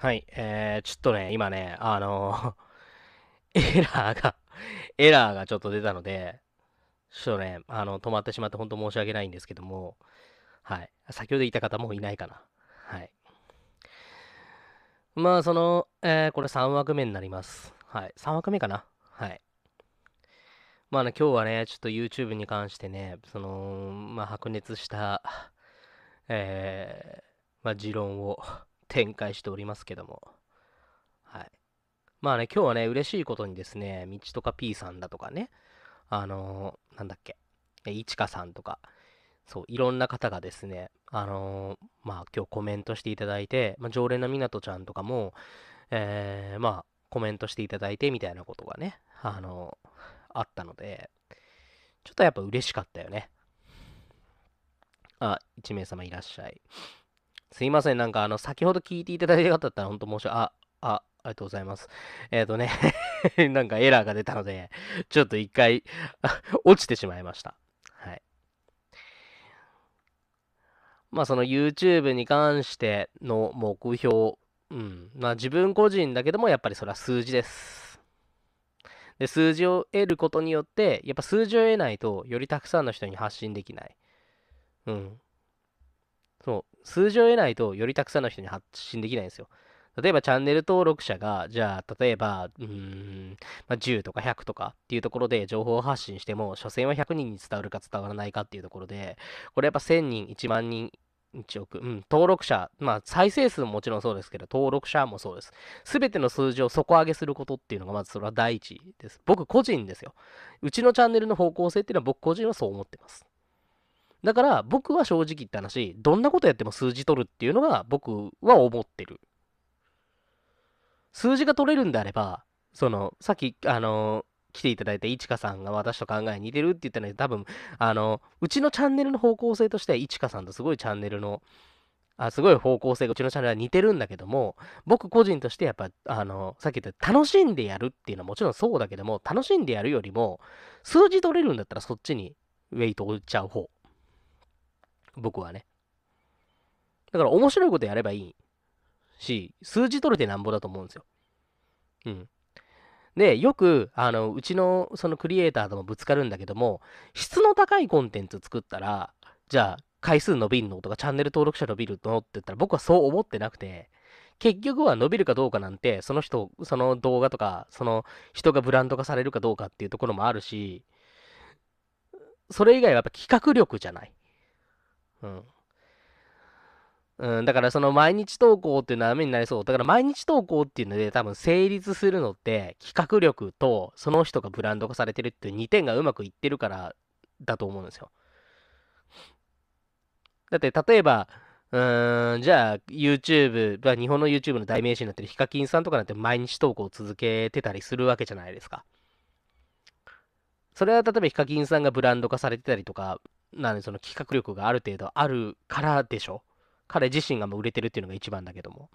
はい、えー、ちょっとね、今ね、あのー、エラーがエラーがちょっと出たので、ちょっとね、あの、止まってしまって本当申し訳ないんですけども、はい。先ほど言った方もいないかな。はい。まあ、その、えー、これ3枠目になります。はい。3枠目かな。はい。まあね、今日はね、ちょっと YouTube に関してね、その、まあ、白熱した、えー、まあ、持論を、展開しておりますけども。はい。まあね、今日はね、嬉しいことにですね、道とか P さんだとかね、あのー、なんだっけ、いちかさんとか、そう、いろんな方がですね、あのー、まあ今日コメントしていただいて、まあ、常連のみなとちゃんとかも、えー、まあコメントしていただいてみたいなことがね、あのー、あったので、ちょっとやっぱ嬉しかったよね。あ、1名様いらっしゃい。すいません、なんかあの、先ほど聞いていただいた方だったら、本当申し訳、あ、あ、ありがとうございます。えっ、ー、とね なんかエラーが出たので、ちょっと一回 落ちてしまいました。はい。まあその YouTube に関しての目標、うん。まあ自分個人だけども、やっぱりそれは数字です。で、数字を得ることによって、やっぱ数字を得ないと、よりたくさんの人に発信できない。うん。そう、数字を得ないとよりたくさんの人に発信できないんですよ。例えばチャンネル登録者が、じゃあ、例えば、うーん、まあ、10とか100とかっていうところで情報を発信しても、所詮は100人に伝わるか伝わらないかっていうところで、これやっぱ1000人、1万人、1億、うん、登録者、まあ、再生数ももちろんそうですけど、登録者もそうです。すべての数字を底上げすることっていうのが、まずそれは第一です。僕個人ですよ。うちのチャンネルの方向性っていうのは僕個人はそう思ってます。だから僕は正直言った話、どんなことやっても数字取るっていうのが僕は思ってる。数字が取れるんであれば、その、さっき、あの来ていただいたいちかさんが私と考え似てるって言ったのに多分あのうちのチャンネルの方向性としてはいちかさんとすごいチャンネルのあすごい方向性がうちのチャンネルは似てるんだけども僕個人としてやっぱあのさっき言った楽しんでやるっていうのはもちろんそうだけども楽しんでやるよりも数字取れるんだったらそっちにウェイト置いちゃう方僕はね。だから面白いことやればいいし、数字取れてなんぼだと思うんですよ。うん。で、よく、あの、うちのそのクリエイターともぶつかるんだけども、質の高いコンテンツ作ったら、じゃあ回数伸びんのとかチャンネル登録者伸びるのって言ったら僕はそう思ってなくて、結局は伸びるかどうかなんて、その人、その動画とか、その人がブランド化されるかどうかっていうところもあるし、それ以外はやっぱ企画力じゃない。うんうん、だからその毎日投稿っていうのはダメになりそう。だから毎日投稿っていうので多分成立するのって企画力とその人がブランド化されてるっていう2点がうまくいってるからだと思うんですよ。だって例えば、うーん、じゃあ YouTube、日本の YouTube の代名詞になってるヒカキンさんとかなんて毎日投稿を続けてたりするわけじゃないですか。それは例えばヒカキンさんがブランド化されてたりとか、なのでその企画力がある程度あるからでしょ彼自身がもう売れてるっていうのが一番だけども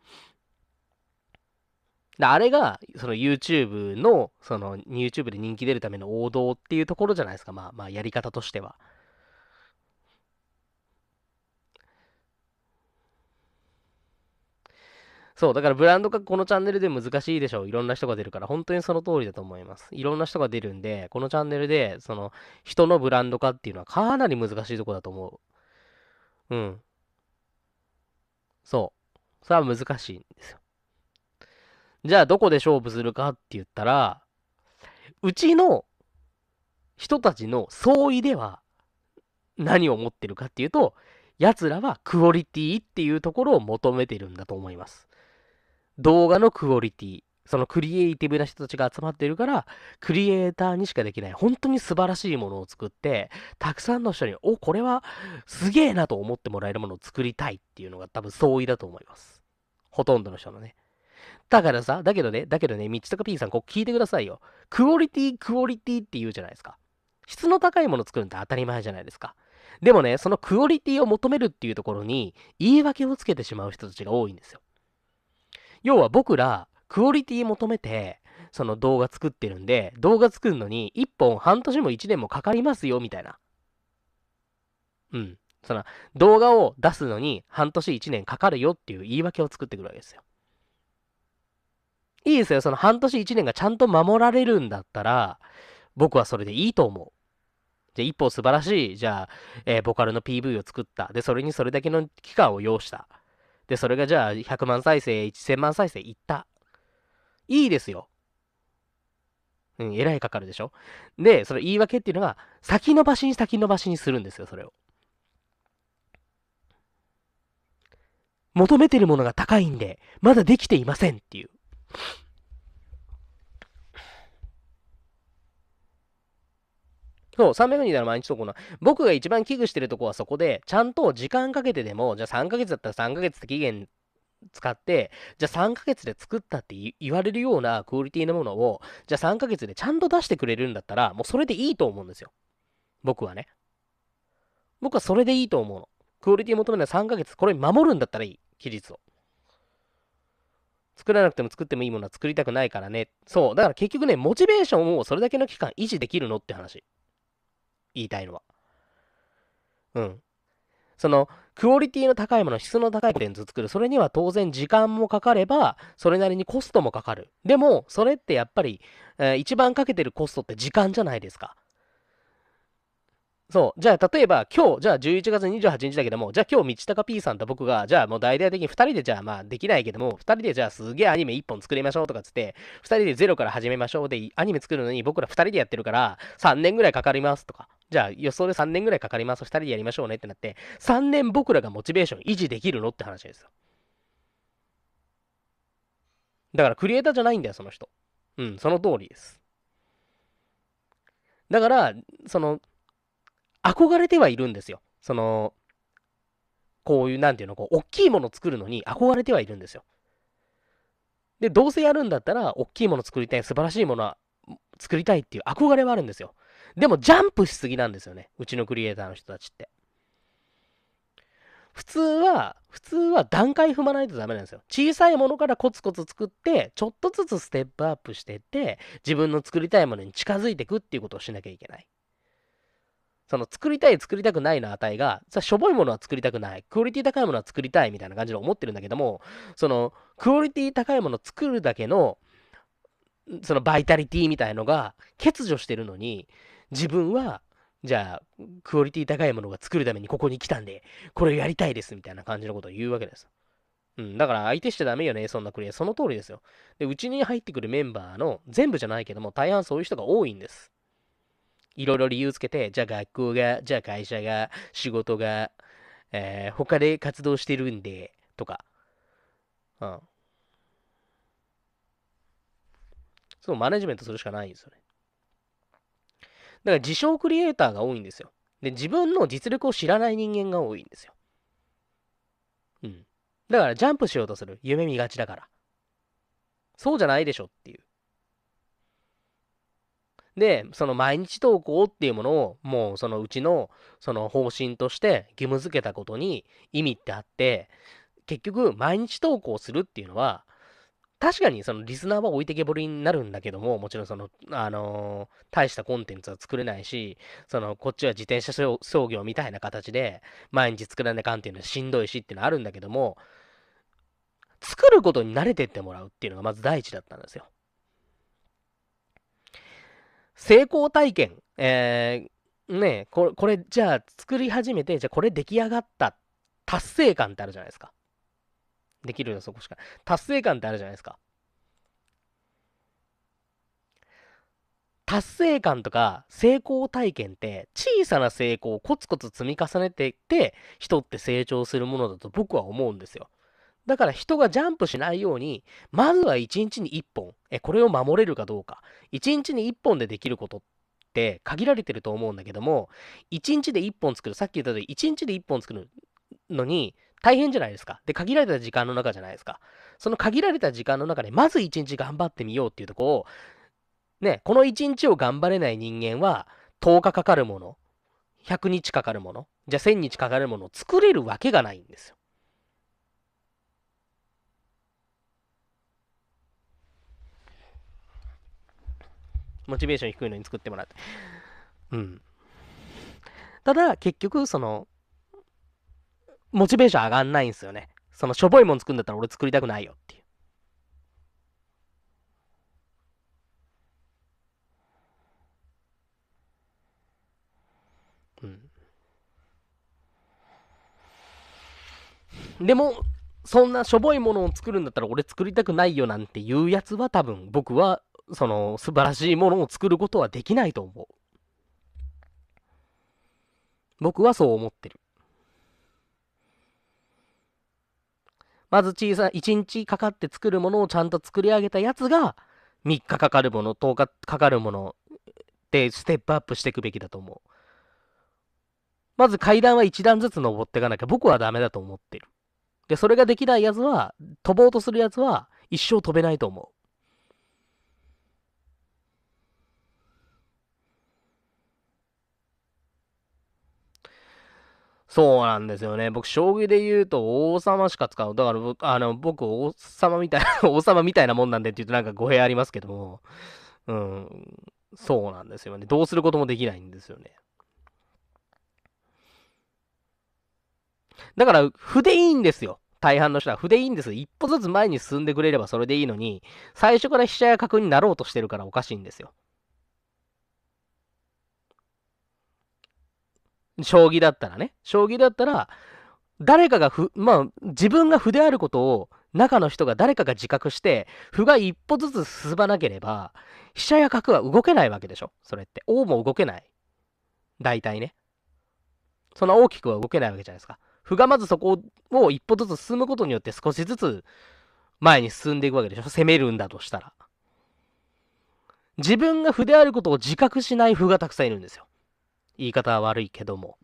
であれがその YouTube のその YouTube で人気出るための王道っていうところじゃないですかまあまあやり方としてはそう、だからブランドがこのチャンネルで難しいでしょう。いろんな人が出るから、本当にその通りだと思います。いろんな人が出るんで、このチャンネルで、その、人のブランド化っていうのはかなり難しいとこだと思う。うん。そう。それは難しいんですよ。じゃあ、どこで勝負するかって言ったら、うちの人たちの相違では何を持ってるかっていうと、奴らはクオリティっていうところを求めてるんだと思います。動画のクオリティ、そのクリエイティブな人たちが集まっているから、クリエイターにしかできない、本当に素晴らしいものを作って、たくさんの人に、お、これはすげえなと思ってもらえるものを作りたいっていうのが多分相違だと思います。ほとんどの人のね。だからさ、だけどね、だけどね、道とか P さん、こう聞いてくださいよ。クオリティ、クオリティって言うじゃないですか。質の高いもの作るのって当たり前じゃないですか。でもね、そのクオリティを求めるっていうところに、言い訳をつけてしまう人たちが多いんですよ。要は僕ら、クオリティ求めて、その動画作ってるんで、動画作るのに1本半年も1年もかかりますよ、みたいな。うん。その、動画を出すのに半年1年かかるよっていう言い訳を作ってくるわけですよ。いいですよ、その半年1年がちゃんと守られるんだったら、僕はそれでいいと思う。じゃあ一方素晴らしい、じゃあ、えー、ボカルの PV を作った。で、それにそれだけの期間を要した。で、それがじゃあ100万再生、1000万再生いった。いいですよ。うん、えらいかかるでしょで、その言い訳っていうのが、先延ばしに先延ばしにするんですよ、それを。求めてるものが高いんで、まだできていませんっていう。そう、300人なら毎日投稿な。僕が一番危惧してるとこはそこで、ちゃんと時間かけてでも、じゃあ3ヶ月だったら3ヶ月って期限使って、じゃあ3ヶ月で作ったって言われるようなクオリティのものを、じゃあ3ヶ月でちゃんと出してくれるんだったら、もうそれでいいと思うんですよ。僕はね。僕はそれでいいと思うの。クオリティ求めない3ヶ月、これ守るんだったらいい。期日を。作らなくても作ってもいいものは作りたくないからね。そう。だから結局ね、モチベーションをそれだけの期間維持できるのって話。言いたいのは。うん。その、クオリティの高いもの、質の高いコンテンツを作る。それには当然時間もかかれば、それなりにコストもかかる。でも、それってやっぱり、えー、一番かけてるコストって時間じゃないですか。そう。じゃあ、例えば、今日、じゃあ11月28日だけども、じゃあ今日、道高 P さんと僕が、じゃあもう大々的に2人で、じゃあまあできないけども、2人でじゃあすげえアニメ1本作りましょうとかつって、2人でゼロから始めましょうで、アニメ作るのに僕ら2人でやってるから、3年ぐらいかかりますとか。じゃあ予想で3年ぐらいかかります。2人でやりましょうねってなって、3年僕らがモチベーション維持できるのって話ですよ。だからクリエイターじゃないんだよ、その人。うん、その通りです。だから、その、憧れてはいるんですよ。その、こういう、なんていうの、こう、大きいもの作るのに憧れてはいるんですよ。で、どうせやるんだったら、大きいもの作りたい、素晴らしいものは作りたいっていう憧れはあるんですよ。でも、ジャンプしすぎなんですよね。うちのクリエイターの人たちって。普通は、普通は段階踏まないとダメなんですよ。小さいものからコツコツ作って、ちょっとずつステップアップしてって、自分の作りたいものに近づいていくっていうことをしなきゃいけない。その作りたい作りたくないの値が、しょぼいものは作りたくない、クオリティ高いものは作りたいみたいな感じで思ってるんだけども、そのクオリティ高いものを作るだけの、そのバイタリティみたいのが欠如してるのに、自分は、じゃあ、クオリティ高いものが作るためにここに来たんで、これやりたいですみたいな感じのことを言うわけです。うん、だから相手しちゃダメよね、そんなクリア。その通りですよ。で、うちに入ってくるメンバーの全部じゃないけども、大半そういう人が多いんです。いろいろ理由つけて、じゃあ学校が、じゃあ会社が、仕事が、えー、他で活動してるんで、とか。うん。そう、マネジメントするしかないんですよね。だから自称クリエイターが多いんですよ。で、自分の実力を知らない人間が多いんですよ。うん。だからジャンプしようとする。夢見がちだから。そうじゃないでしょっていう。で、その毎日投稿っていうものを、もうそのうちの、その方針として義務付けたことに意味ってあって、結局、毎日投稿するっていうのは、確かにそのリスナーは置いてけぼりになるんだけども、もちろんその、あのー、大したコンテンツは作れないし、その、こっちは自転車操業みたいな形で、毎日作らなきゃっていうのはしんどいしっていうのはあるんだけども、作ることに慣れてってもらうっていうのがまず第一だったんですよ。成功体験、えー、ねこれ、これじゃあ作り始めて、じゃあこれ出来上がった達成感ってあるじゃないですか。できるよ、そこしか。達成感ってあるじゃないですか。達成感とか成功体験って小さな成功をコツコツ積み重ねていって人って成長するものだと僕は思うんですよ。だから人がジャンプしないように、まずは1日に1本、えこれを守れるかどうか、1日に1本でできることって限られてると思うんだけども、1日で1本作る、さっき言った通り1日で1本作るのに大変じゃないですか。で、限られた時間の中じゃないですか。その限られた時間の中で、まず1日頑張ってみようっていうとこを、ね、この1日を頑張れない人間は、10日かかるもの、100日かかるもの、じゃあ1000日かかるものを作れるわけがないんですよ。モチベーション低いのに作ってもらって。うん。ただ、結局、その、モチベーション上がんないんですよね。その、しょぼいもん作るんだったら俺作りたくないよっていう。うん。でも、そんなしょぼいものを作るんだったら俺作りたくないよなんていうやつは多分僕はその素晴らしいものを作ることはできないと思う。僕はそう思ってる。まず小さい、1日かかって作るものをちゃんと作り上げたやつが、3日かかるもの、10日かかるものでステップアップしていくべきだと思う。まず階段は1段ずつ登っていかなきゃ僕はダメだと思ってる。で、それができないやつは、飛ぼうとするやつは一生飛べないと思う。そうなんですよね。僕、将棋で言うと王様しか使う。だから僕、あの、僕、王様みたいな 王様みたいなもんなんでって言うとなんか語弊ありますけども、うん、そうなんですよね。どうすることもできないんですよね。だから、歩でいいんですよ。大半の人は歩でいいんです。一歩ずつ前に進んでくれればそれでいいのに、最初から飛車や角になろうとしてるからおかしいんですよ。将棋だったらね、将棋だったら、誰かがふ、まあ、自分が歩であることを、中の人が誰かが自覚して、歩が一歩ずつ進まなければ、飛車や角は動けないわけでしょそれって。王も動けない。大体ね。そんな大きくは動けないわけじゃないですか。歩がまずそこを一歩ずつ進むことによって少しずつ前に進んでいくわけでしょ攻めるんだとしたら。自分が歩であることを自覚しない歩がたくさんいるんですよ。言い方は悪いけども。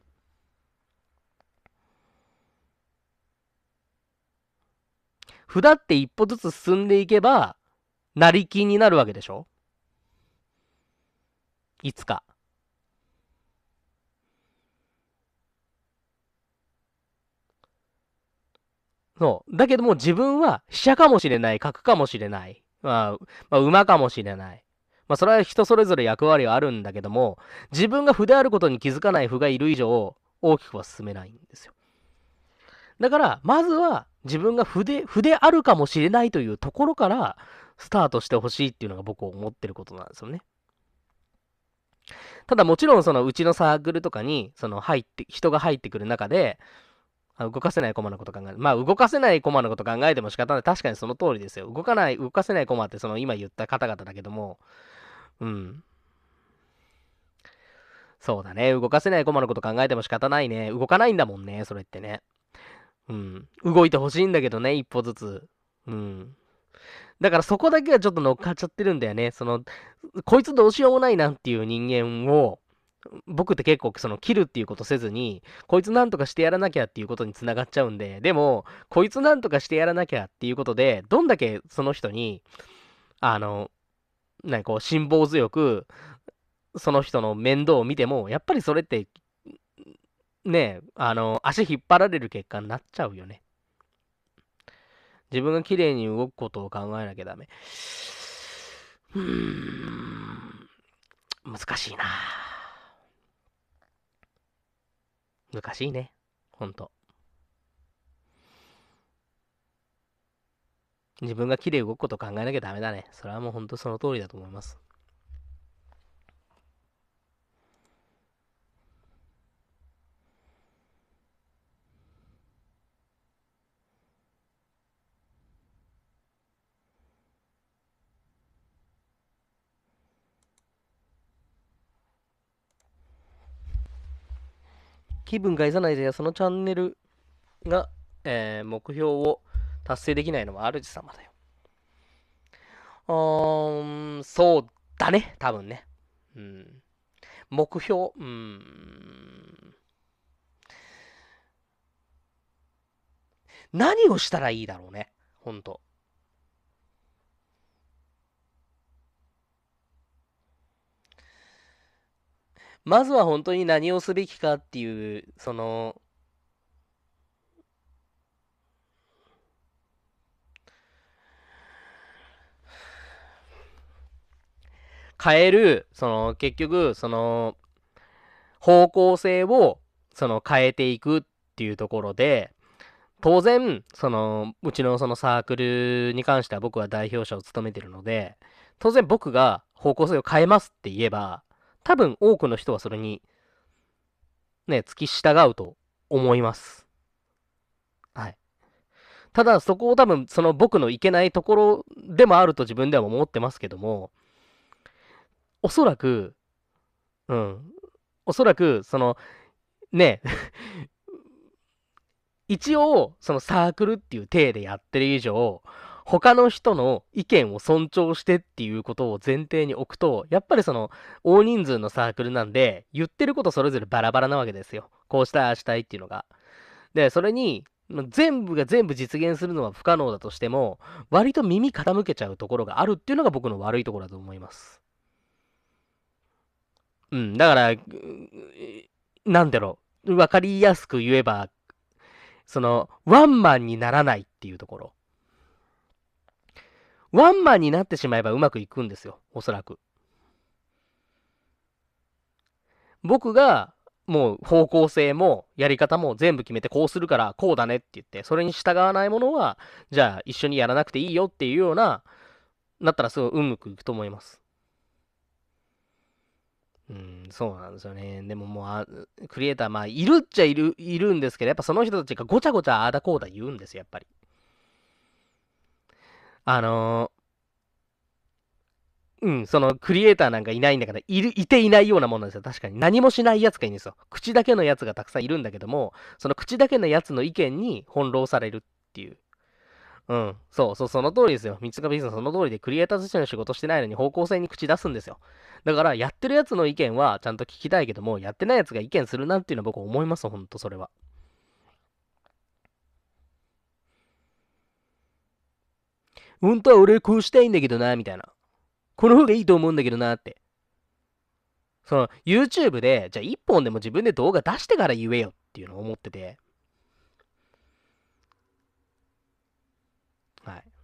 札って一歩ずつ進んでいけば、成金になるわけでしょいつか。そう。だけども自分は飛車かもしれない、角かもしれない、まあ、まあ、馬かもしれない。まあ、それは人それぞれ役割はあるんだけども、自分が歩であることに気づかない歩がいる以上、大きくは進めないんですよ。だから、まずは自分が歩で、歩であるかもしれないというところから、スタートしてほしいっていうのが僕を思ってることなんですよね。ただもちろんそのうちのサークルとかにその入って人が入ってくる中で動かせない駒のこと考える。まあ動かせない駒のこと考えても仕方ない。確かにその通りですよ。動かない、動かせない駒ってその今言った方々だけども、うん。そうだね。動かせない駒のこと考えても仕方ないね。動かないんだもんね、それってね。うん。動いてほしいんだけどね、一歩ずつ。うん。だからそこだけはちょっと乗っかっちゃってるんだよね。その、こいつどうしようもないなっていう人間を、僕って結構その切るっていうことせずに、こいつなんとかしてやらなきゃっていうことにつながっちゃうんで、でも、こいつなんとかしてやらなきゃっていうことで、どんだけその人に、あの、なんかこう辛抱強くその人の面倒を見てもやっぱりそれってねあの足引っ張られる結果になっちゃうよね自分が綺麗に動くことを考えなきゃダメうん難しいな難しいねほんと自分が木で動くこと考えなきゃダメだね。それはもう本当その通りだと思います。気分害さないで、そのチャンネルが、えー、目標を達成できないのは主様だよ。うーん、そうだね、多分ね。うん、目標、うん。何をしたらいいだろうね、ほんと。まずは本当に何をすべきかっていう、その、変える、その、結局、その、方向性を、その、変えていくっていうところで、当然、その、うちのそのサークルに関しては僕は代表者を務めてるので、当然僕が方向性を変えますって言えば、多分多くの人はそれに、ね、付き従うと思います。はい。ただそこを多分その僕のいけないところでもあると自分では思ってますけども、おそらく、うん、おそらく、その、ね、一応、そのサークルっていう体でやってる以上、他の人の意見を尊重してっていうことを前提に置くと、やっぱりその大人数のサークルなんで、言ってることそれぞれバラバラなわけですよ。こうしたい、あしたいっていうのが。で、それに、全部が全部実現するのは不可能だとしても、割と耳傾けちゃうところがあるっていうのが僕の悪いところだと思います。うん、だから、なんだろう、わかりやすく言えば、その、ワンマンにならないっていうところ。ワンマンになってしまえばうまくいくんですよ、おそらく。僕が、もう方向性もやり方も全部決めてこうするからこうだねって言って、それに従わないものは、じゃあ一緒にやらなくていいよっていうような、なったらすごいうむくいくと思います。うん、そうなんですよね。でももうクリエイター、まあ、いるっちゃいる、いるんですけど、やっぱその人たちがごちゃごちゃああだこうだ言うんですよ、やっぱり。あのー、うん、そのクリエイターなんかいないんだから、いる、いていないようなものなんですよ。確かに。何もしないやつがいいんですよ。口だけのやつがたくさんいるんだけども、その口だけのやつの意見に翻弄されるっていう。うん。そうそう、その通りですよ。三塚 B さんその通りで、クリエイターとしての仕事してないのに方向性に口出すんですよ。だから、やってるやつの意見はちゃんと聞きたいけども、やってないやつが意見するなっていうのは僕思います、ほんと、それは。本当は俺こうしたいんだけどな、みたいな。この方がいいと思うんだけどな、って。その、YouTube で、じゃあ一本でも自分で動画出してから言えよっていうのを思ってて。哎。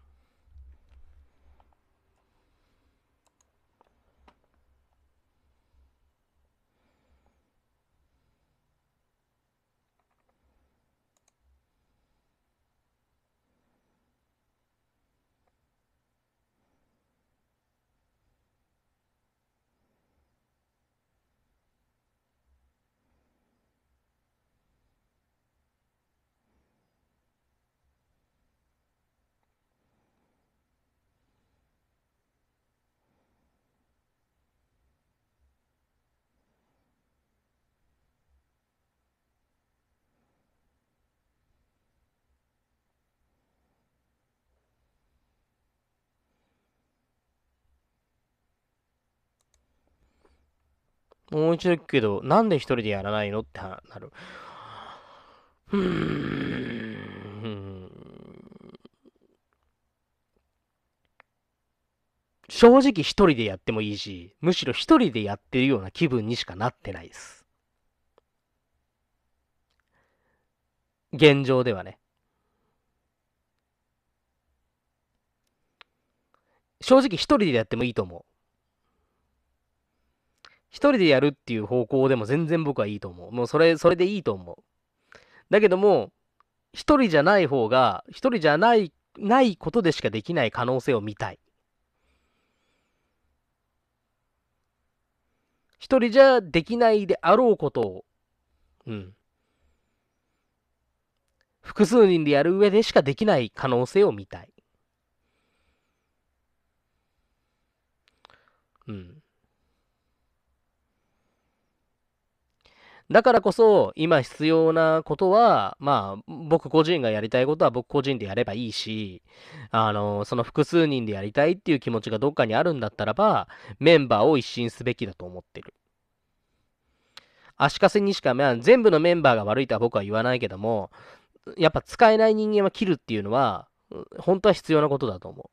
もう一度聞くけど、なんで一人でやらないのってなる。うーん。正直一人でやってもいいし、むしろ一人でやってるような気分にしかなってないです。現状ではね。正直一人でやってもいいと思う。一人でやるっていう方向でも全然僕はいいと思う。もうそれ、それでいいと思う。だけども、一人じゃない方が、一人じゃない、ないことでしかできない可能性を見たい。一人じゃできないであろうことを、うん。複数人でやる上でしかできない可能性を見たい。うん。だからこそ、今必要なことは、まあ、僕個人がやりたいことは僕個人でやればいいし、あの、その複数人でやりたいっていう気持ちがどっかにあるんだったらば、メンバーを一新すべきだと思ってる。足かせにしか、まあ、全部のメンバーが悪いとは僕は言わないけども、やっぱ使えない人間は切るっていうのは、本当は必要なことだと思う。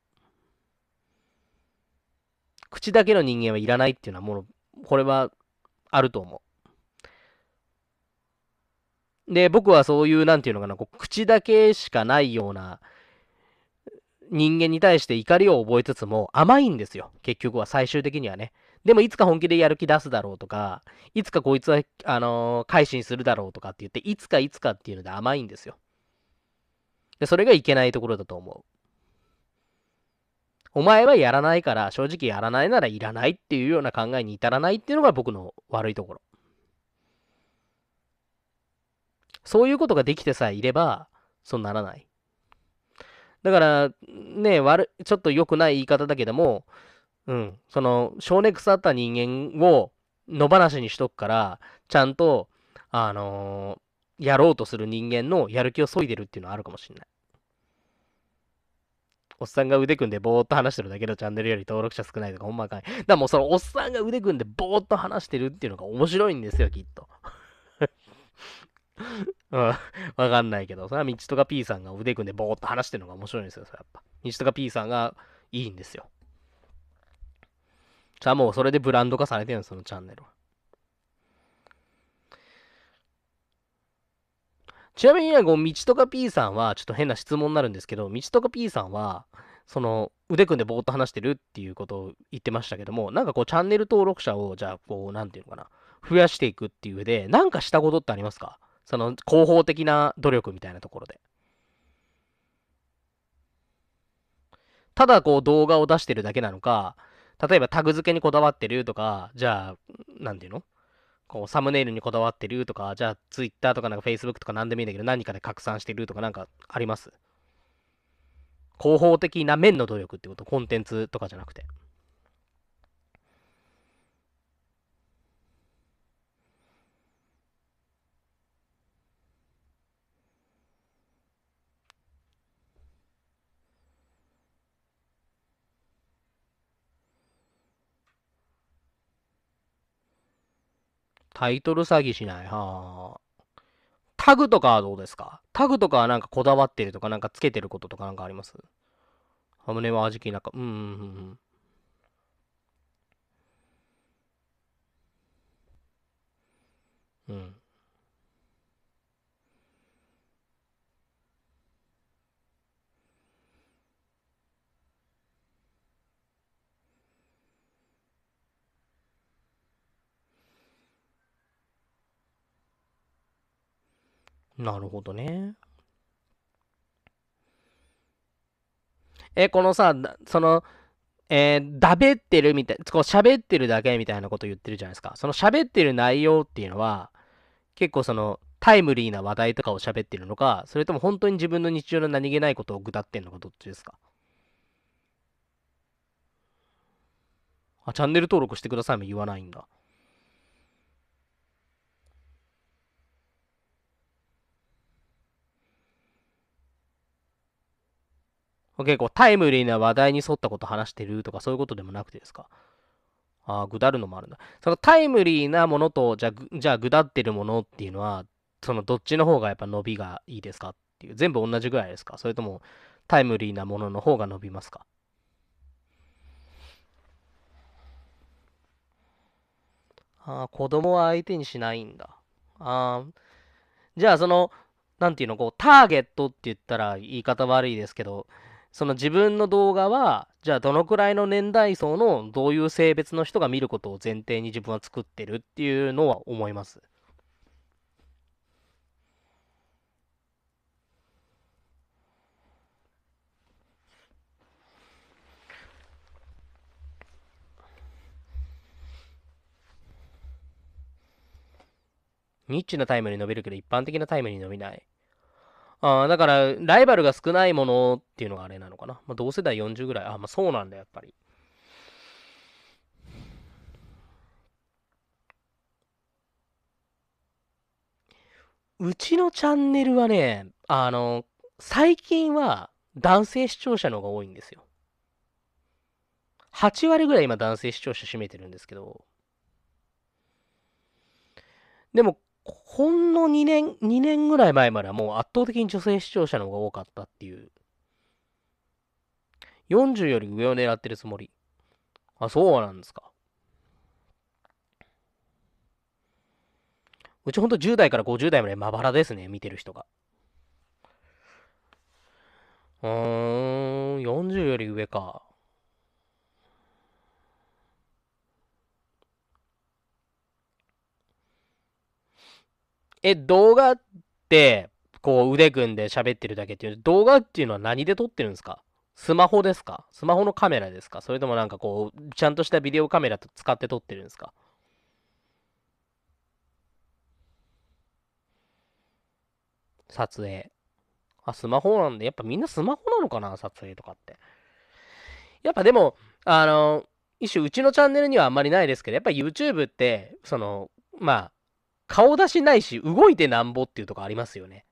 口だけの人間はいらないっていうのはもう、これはあると思う。で、僕はそういう、なんていうのかな、こう口だけしかないような人間に対して怒りを覚えつつも甘いんですよ。結局は最終的にはね。でもいつか本気でやる気出すだろうとか、いつかこいつは、あのー、改心するだろうとかって言って、いつかいつかっていうので甘いんですよ。で、それがいけないところだと思う。お前はやらないから、正直やらないならいらないっていうような考えに至らないっていうのが僕の悪いところ。そういうことができてさえいれば、そうならない。だから、ね、悪、ちょっと良くない言い方だけども、うん、その、性根腐った人間を野放しにしとくから、ちゃんと、あのー、やろうとする人間のやる気を削いでるっていうのはあるかもしれない。おっさんが腕組んでぼーっと話してるだけのチャンネルより登録者少ないとかほんまかい。だからもうそのおっさんが腕組んでぼーっと話してるっていうのが面白いんですよ、きっと。うん、わかんないけど、それは道とか P さんが腕組んでボーっと話してるのが面白いんですよ、やっぱ。道とか P さんがいいんですよ。じゃあもうそれでブランド化されてるんです、そのチャンネルは。ちなみにね、こう、道とか P さんは、ちょっと変な質問になるんですけど、道とか P さんは、その、腕組んでぼーっと話してるっていうことを言ってましたけども、なんかこう、チャンネル登録者を、じゃあ、こう、なんていうのかな、増やしていくっていう上で、なんかしたことってありますかその広報的な努力みたいなところで。ただこう動画を出してるだけなのか、例えばタグ付けにこだわってるとか、じゃあ、なんていうのこうサムネイルにこだわってるとか、じゃあ Twitter とかなんか Facebook とか何でもいいんだけど何かで拡散してるとかなんかあります広報的な面の努力ってこと、コンテンツとかじゃなくて。タイトル詐欺しない。はあ。タグとかはどうですかタグとかはなんかこだわってるとか、なんかつけてることとかなんかありますハムネは味気なか、うんうんうんうん。うん。なるほどね。え、このさ、その、えー、だべってるみたい、こう喋ってるだけみたいなこと言ってるじゃないですか。その喋ってる内容っていうのは、結構その、タイムリーな話題とかを喋ってるのか、それとも本当に自分の日常の何気ないことをぐたってんのかどっちですかあ、チャンネル登録してくださいも言わないんだ。結構タイムリーな話題に沿ったこと話してるとかそういうことでもなくてですかああ、ぐだるのもあるんだ。そのタイムリーなものと、じゃあ、じゃあ、ぐだってるものっていうのは、そのどっちの方がやっぱ伸びがいいですかっていう。全部同じぐらいですかそれとも、タイムリーなものの方が伸びますかああ、子供は相手にしないんだ。ああ、じゃあ、その、なんていうの、こう、ターゲットって言ったら言い方悪いですけど、その自分の動画は、じゃあどのくらいの年代層のどういう性別の人が見ることを前提に自分は作ってるっていうのは思います。ニッチなタイムに伸びるけど一般的なタイムに伸びない。あだから、ライバルが少ないものっていうのがあれなのかな。まあ、同世代40ぐらい。あ、まあ、そうなんだ、やっぱり。うちのチャンネルはね、あの、最近は男性視聴者の方が多いんですよ。8割ぐらい今男性視聴者占めてるんですけど。でも、ほんの2年、2年ぐらい前まではもう圧倒的に女性視聴者の方が多かったっていう。40より上を狙ってるつもり。あ、そうなんですか。うちほんと10代から50代までまばらですね、見てる人が。うーん、40より上か。え、動画って、こう腕組んで喋ってるだけっていう、動画っていうのは何で撮ってるんですかスマホですかスマホのカメラですかそれともなんかこう、ちゃんとしたビデオカメラと使って撮ってるんですか撮影。あ、スマホなんで、やっぱみんなスマホなのかな撮影とかって。やっぱでも、あの、一種うちのチャンネルにはあんまりないですけど、やっぱ YouTube って、その、まあ、顔出しないし、動いてなんぼっていうとこありますよね。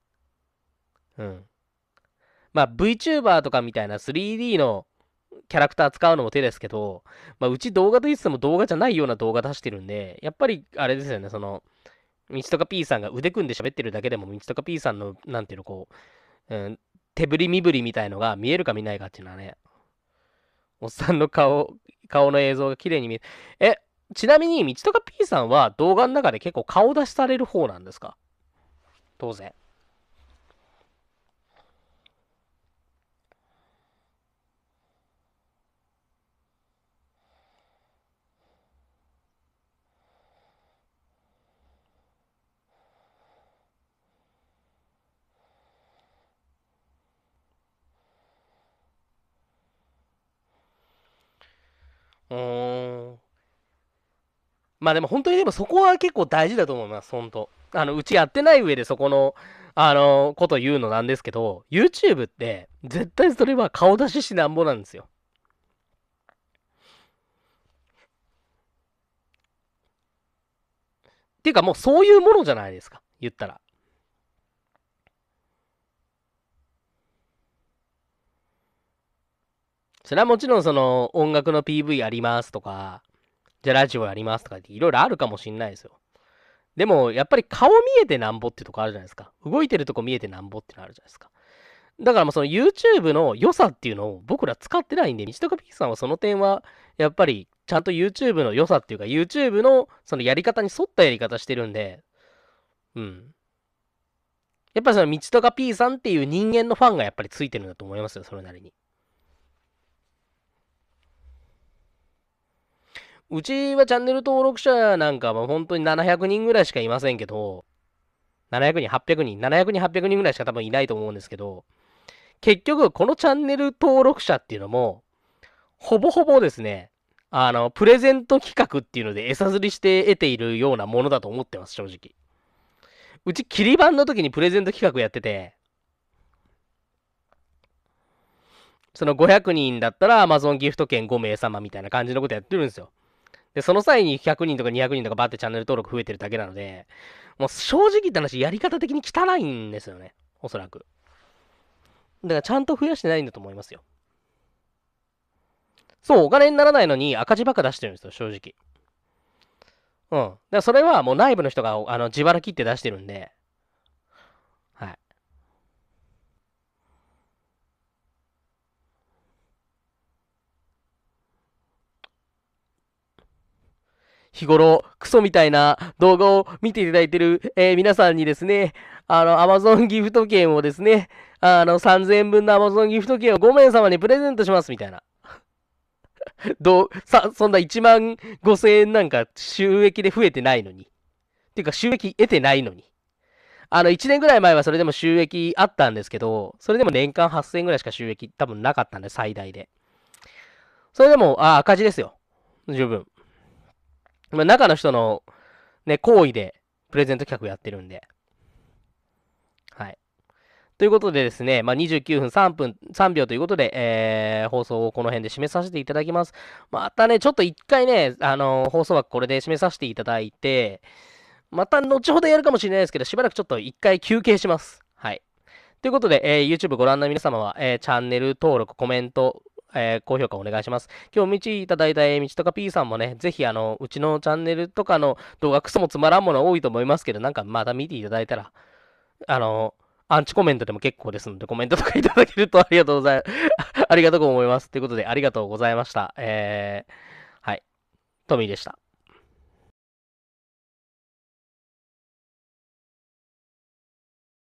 うん。まあ、VTuber とかみたいな 3D のキャラクター使うのも手ですけど、まあ、うち動画といっても動画じゃないような動画出してるんで、やっぱり、あれですよね、その、道とか P さんが腕組んで喋ってるだけでも、道とか P さんの、なんていうの、こう、うん、手振り身振りみたいのが見えるか見ないかっていうのはね、おっさんの顔、顔の映像が綺麗に見え、え、ちなみに、道高 P さんは動画の中で結構顔出しされる方なんですか当然。うん。まあでも本当にでもそこは結構大事だと思います、本当。あの、うちやってない上でそこの、あの、こと言うのなんですけど、YouTube って絶対それは顔出ししなんぼなんですよ。っていうかもうそういうものじゃないですか、言ったら。それはもちろんその音楽の PV ありますとか、じゃあラジオやりますとかっていろいろあるかもしんないですよ。でも、やっぱり顔見えてなんぼってとこあるじゃないですか。動いてるとこ見えてなんぼってのあるじゃないですか。だからもうその YouTube の良さっていうのを僕ら使ってないんで、道かピーさんはその点は、やっぱりちゃんと YouTube の良さっていうか、YouTube のそのやり方に沿ったやり方してるんで、うん。やっぱりその道か P さんっていう人間のファンがやっぱりついてるんだと思いますよ、それなりに。うちはチャンネル登録者なんかは本当に700人ぐらいしかいませんけど、700人、800人、700人、800人ぐらいしか多分いないと思うんですけど、結局、このチャンネル登録者っていうのも、ほぼほぼですね、あの、プレゼント企画っていうので餌釣りして得ているようなものだと思ってます、正直。うち、切り板の時にプレゼント企画やってて、その500人だったら Amazon ギフト券5名様みたいな感じのことやってるんですよ。で、その際に100人とか200人とかバーってチャンネル登録増えてるだけなので、もう正直言った話、やり方的に汚いんですよね。おそらく。だからちゃんと増やしてないんだと思いますよ。そう、お金にならないのに赤字ばっか出してるんですよ、正直。うん。だからそれはもう内部の人があの自腹切って出してるんで、日頃、クソみたいな動画を見ていただいてる、えー、皆さんにですね、あの、アマゾンギフト券をですね、あの、3000円分のアマゾンギフト券を5名様にプレゼントします、みたいな。どう、さ、そんな1万5000円なんか収益で増えてないのに。っていうか収益得てないのに。あの、1年ぐらい前はそれでも収益あったんですけど、それでも年間8000円ぐらいしか収益多分なかったんで、最大で。それでも、あ、赤字ですよ。十分。まあ、中の人の、ね、行為で、プレゼント企画やってるんで。はい。ということでですね、まあ、29分3分、3秒ということで、えー、放送をこの辺で締めさせていただきます。またね、ちょっと一回ね、あのー、放送枠これで締めさせていただいて、また後ほどやるかもしれないですけど、しばらくちょっと一回休憩します。はい。ということで、えー、YouTube ご覧の皆様は、えー、チャンネル登録、コメント、えー、高評価お願いします。今日、道いただいたえみちとか P さんもね、ぜひ、あの、うちのチャンネルとかの動画、クソもつまらんもの多いと思いますけど、なんかまた見ていただいたら、あの、アンチコメントでも結構ですので、コメントとかいただけるとありがとうござい、ありがとうご思います。ということで、ありがとうございました。えー、はい。トミーでした。